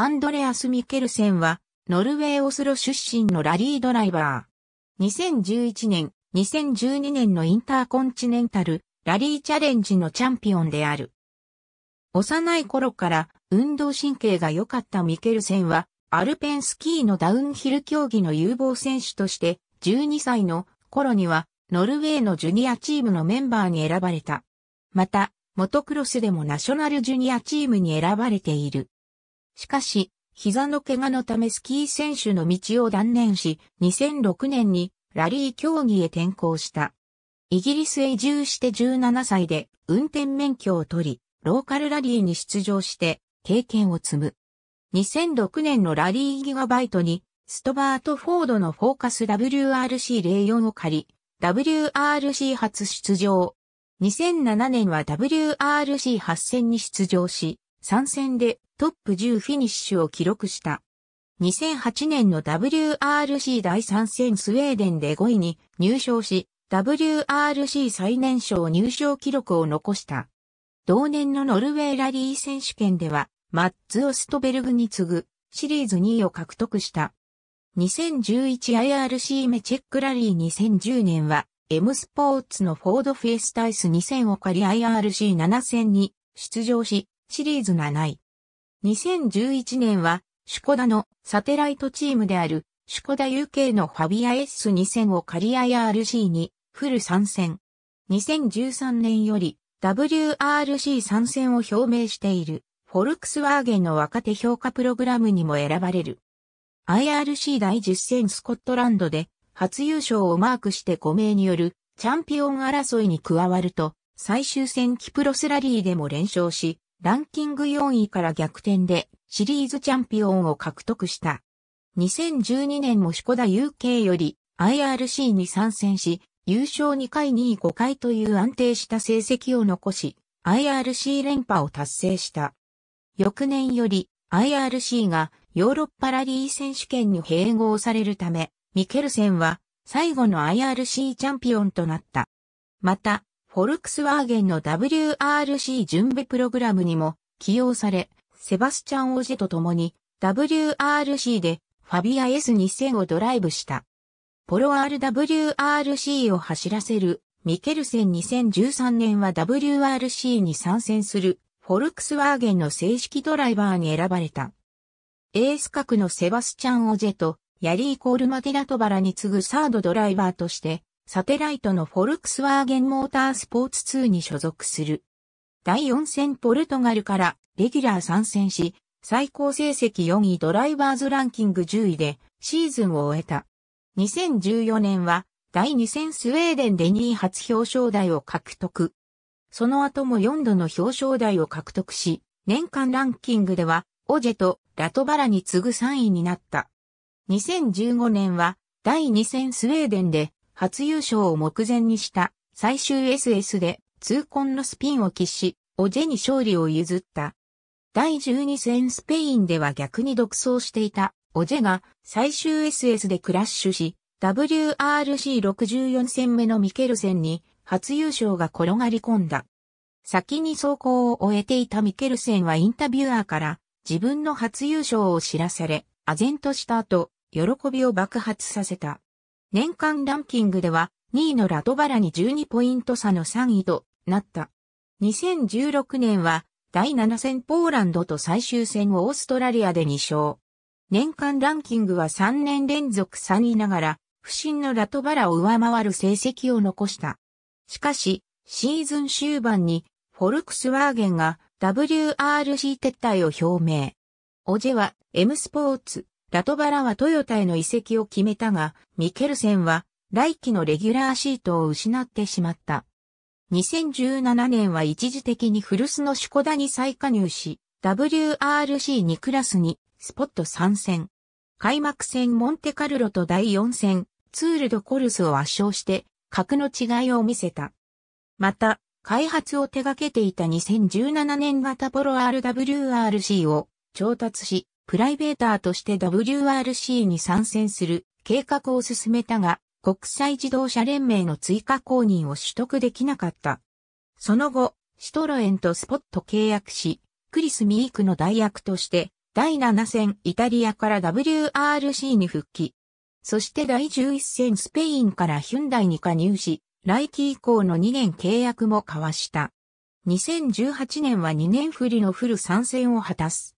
アンドレアス・ミケルセンは、ノルウェーオスロ出身のラリードライバー。2011年、2012年のインターコンチネンタル、ラリーチャレンジのチャンピオンである。幼い頃から運動神経が良かったミケルセンは、アルペンスキーのダウンヒル競技の有望選手として、12歳の頃には、ノルウェーのジュニアチームのメンバーに選ばれた。また、モトクロスでもナショナルジュニアチームに選ばれている。しかし、膝の怪我のためスキー選手の道を断念し、2006年にラリー競技へ転向した。イギリスへ移住して17歳で運転免許を取り、ローカルラリーに出場して経験を積む。2006年のラリーギガバイトにストバート・フォードのフォーカス WRC04 を借り、WRC 初出場。2007年は WRC8 戦に出場し、3戦でトップ10フィニッシュを記録した。2008年の WRC 第3戦スウェーデンで5位に入賞し、WRC 最年少入賞記録を残した。同年のノルウェーラリー選手権では、マッツ・オストベルグに次ぐシリーズ2位を獲得した。2011IRC メチェックラリー2010年は、M スポーツのフォードフェイスタイス2000を借り IRC7 戦に出場し、シリーズ7位。2011年は、シュコダのサテライトチームである、シュコダ UK のファビア S2000 をカリア RC にフル参戦。2013年より WRC 参戦を表明している、フォルクスワーゲンの若手評価プログラムにも選ばれる。IRC 第10戦スコットランドで初優勝をマークして5名によるチャンピオン争いに加わると、最終戦キプロスラリーでも連勝し、ランキング4位から逆転でシリーズチャンピオンを獲得した。2012年もシコダ UK より IRC に参戦し、優勝2回2位5回という安定した成績を残し、IRC 連覇を達成した。翌年より IRC がヨーロッパラリー選手権に併合されるため、ミケルセンは最後の IRC チャンピオンとなった。また、フォルクスワーゲンの WRC 準備プログラムにも起用され、セバスチャン・オジェと共に WRC でファビア S2000 をドライブした。ポロ RWRC を走らせるミケルセン2013年は WRC に参戦するフォルクスワーゲンの正式ドライバーに選ばれた。エース格のセバスチャン・オジェとヤリー・コールマティラトバラに次ぐサードドライバーとしてサテライトのフォルクスワーゲンモータースポーツ2に所属する。第4戦ポルトガルからレギュラー参戦し、最高成績4位ドライバーズランキング10位でシーズンを終えた。2014年は第2戦スウェーデンで2位初表彰台を獲得。その後も4度の表彰台を獲得し、年間ランキングではオジェとラトバラに次ぐ3位になった。2015年は第2戦スウェーデンで初優勝を目前にした最終 SS で痛恨のスピンを喫し、オジェに勝利を譲った。第12戦スペインでは逆に独走していたオジェが最終 SS でクラッシュし、WRC64 戦目のミケルセンに初優勝が転がり込んだ。先に走行を終えていたミケルセンはインタビュアーから自分の初優勝を知らされ、唖然とした後、喜びを爆発させた。年間ランキングでは2位のラトバラに12ポイント差の3位となった。2016年は第7戦ポーランドと最終戦をオーストラリアで2勝。年間ランキングは3年連続3位ながら、不審のラトバラを上回る成績を残した。しかし、シーズン終盤にフォルクスワーゲンが WRC 撤退を表明。オジェは M スポーツラトバラはトヨタへの移籍を決めたが、ミケルセンは来季のレギュラーシートを失ってしまった。2017年は一時的に古巣のシュコダに再加入し、WRC2 クラスにスポット参戦。開幕戦モンテカルロと第4戦、ツールドコルスを圧勝して、格の違いを見せた。また、開発を手掛けていた2017年型ポロ RWRC を調達し、プライベーターとして WRC に参戦する計画を進めたが、国際自動車連盟の追加公認を取得できなかった。その後、シトロエンとスポット契約し、クリス・ミークの代役として、第7戦イタリアから WRC に復帰。そして第11戦スペインからヒュンダイに加入し、来季以降の2年契約も交わした。2018年は2年振りのフル参戦を果たす。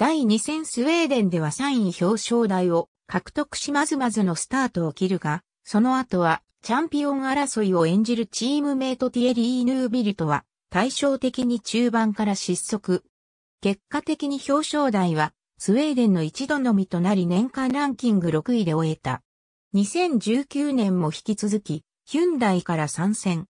第2戦スウェーデンでは3位表彰台を獲得しまずまずのスタートを切るが、その後はチャンピオン争いを演じるチームメイトティエリー・ヌービルとは対照的に中盤から失速。結果的に表彰台はスウェーデンの一度のみとなり年間ランキング6位で終えた。2019年も引き続き、ヒュンダイから参戦。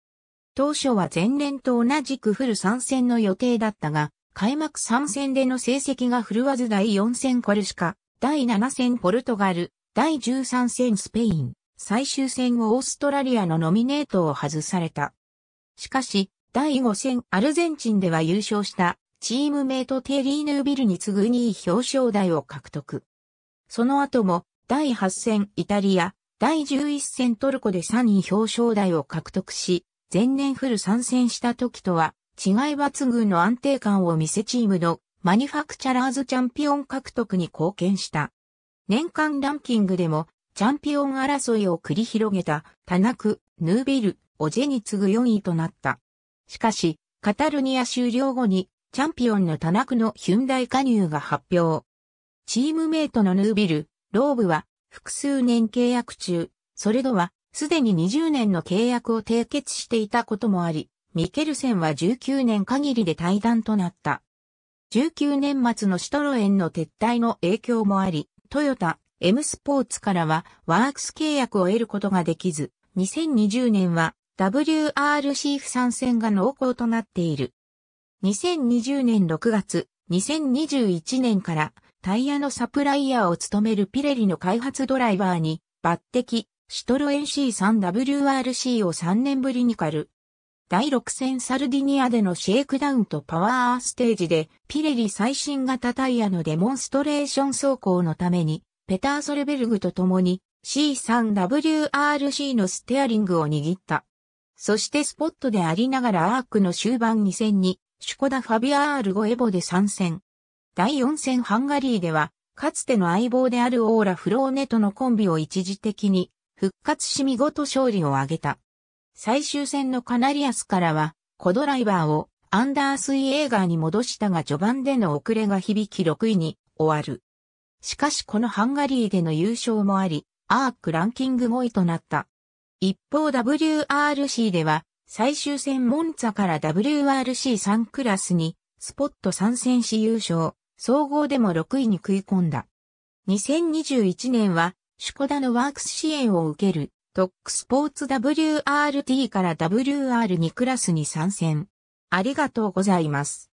当初は前年と同じくフル参戦の予定だったが、開幕3戦での成績が振るわず第4戦コルシカ、第7戦ポルトガル、第13戦スペイン、最終戦をオーストラリアのノミネートを外された。しかし、第5戦アルゼンチンでは優勝したチームメイトテリーヌービルに次ぐ2位表彰台を獲得。その後も第8戦イタリア、第11戦トルコで3位表彰台を獲得し、前年フル参戦した時とは違い抜群の安定感を見せチームのマニファクチャラーズチャンピオン獲得に貢献した。年間ランキングでもチャンピオン争いを繰り広げたタナク、ヌービル、オジェに次ぐ4位となった。しかし、カタルニア終了後にチャンピオンのタナクのヒュンダイ加入が発表。チームメイトのヌービル、ローブは複数年契約中、それとはすでに20年の契約を締結していたこともあり、ミケルセンは19年限りで退団となった。19年末のシトロエンの撤退の影響もあり、トヨタ、M スポーツからはワークス契約を得ることができず、2020年は WRC 不参戦が濃厚となっている。2020年6月、2021年からタイヤのサプライヤーを務めるピレリの開発ドライバーに抜擢、シトロエン C3WRC を3年ぶりに狩る。第6戦サルディニアでのシェイクダウンとパワーステージで、ピレリ最新型タイヤのデモンストレーション走行のために、ペターソレベルグと共に C3WRC のステアリングを握った。そしてスポットでありながらアークの終盤2戦に、シュコダ・ファビアアールゴエボで参戦。第4戦ハンガリーでは、かつての相棒であるオーラ・フローネとのコンビを一時的に、復活し見事勝利を挙げた。最終戦のカナリアスからは、コドライバーをアンダースイエーガーに戻したが序盤での遅れが響き6位に終わる。しかしこのハンガリーでの優勝もあり、アークランキング5位となった。一方 WRC では、最終戦モンツァから WRC3 クラスに、スポット参戦し優勝、総合でも6位に食い込んだ。2021年は、シュコダのワークス支援を受けるトックスポーツ WRT から WR2 クラスに参戦。ありがとうございます。